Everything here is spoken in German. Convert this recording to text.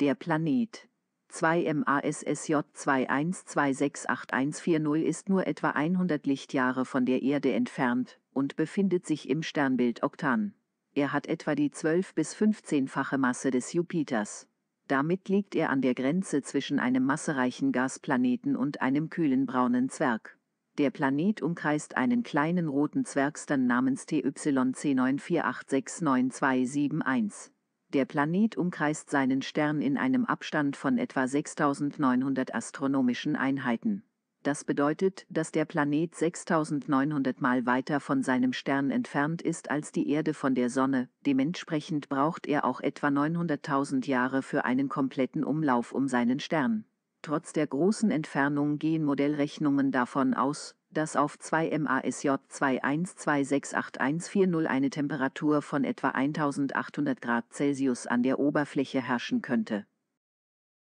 Der Planet 2 MASSJ 21268140 ist nur etwa 100 Lichtjahre von der Erde entfernt und befindet sich im Sternbild Oktan. Er hat etwa die 12 bis 15-fache Masse des Jupiters. Damit liegt er an der Grenze zwischen einem massereichen Gasplaneten und einem kühlen braunen Zwerg. Der Planet umkreist einen kleinen roten Zwergstern namens tyc 94869271. Der Planet umkreist seinen Stern in einem Abstand von etwa 6900 astronomischen Einheiten. Das bedeutet, dass der Planet 6900 Mal weiter von seinem Stern entfernt ist als die Erde von der Sonne, dementsprechend braucht er auch etwa 900.000 Jahre für einen kompletten Umlauf um seinen Stern. Trotz der großen Entfernung gehen Modellrechnungen davon aus, dass auf 2 MASJ 21268140 eine Temperatur von etwa 1800 Grad Celsius an der Oberfläche herrschen könnte